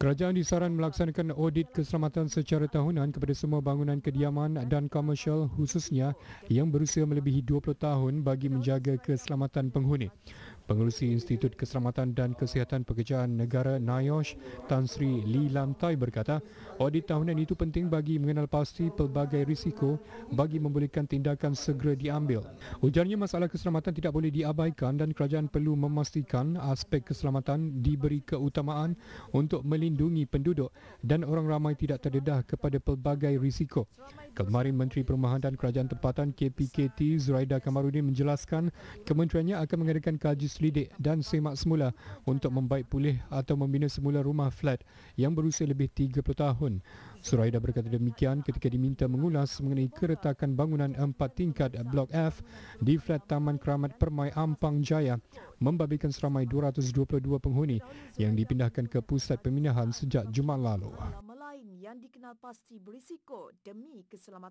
Kerajaan disaran melaksanakan audit keselamatan secara tahunan kepada semua bangunan kediaman dan komersial khususnya yang berusia melebihi 20 tahun bagi menjaga keselamatan penghuni. Pengurusi Institut Keselamatan dan Kesihatan Pekerjaan Negara NIOSH, Tan Sri Li Lantai berkata, audit tahunan itu penting bagi mengenal pasti pelbagai risiko bagi membolehkan tindakan segera diambil. Ujarnya masalah keselamatan tidak boleh diabaikan dan kerajaan perlu memastikan aspek keselamatan diberi keutamaan untuk melindungi penduduk dan orang ramai tidak terdedah kepada pelbagai risiko. Kemarin Menteri Perumahan dan Kerajaan Tempatan KPKT Zuraida Kamarudin menjelaskan kementeriannya akan mengadakan kaji selidik dan semak semula untuk membaik pulih atau membina semula rumah flat yang berusia lebih 30 tahun. Zuraida berkata demikian ketika diminta mengulas mengenai keretakan bangunan empat tingkat Blok F di flat Taman Keramat Permai Ampang Jaya membabikan seramai 222 penghuni yang dipindahkan ke pusat pemindahan sejak Jumaat lalu yang dikenal pasti berisiko demi keselamatan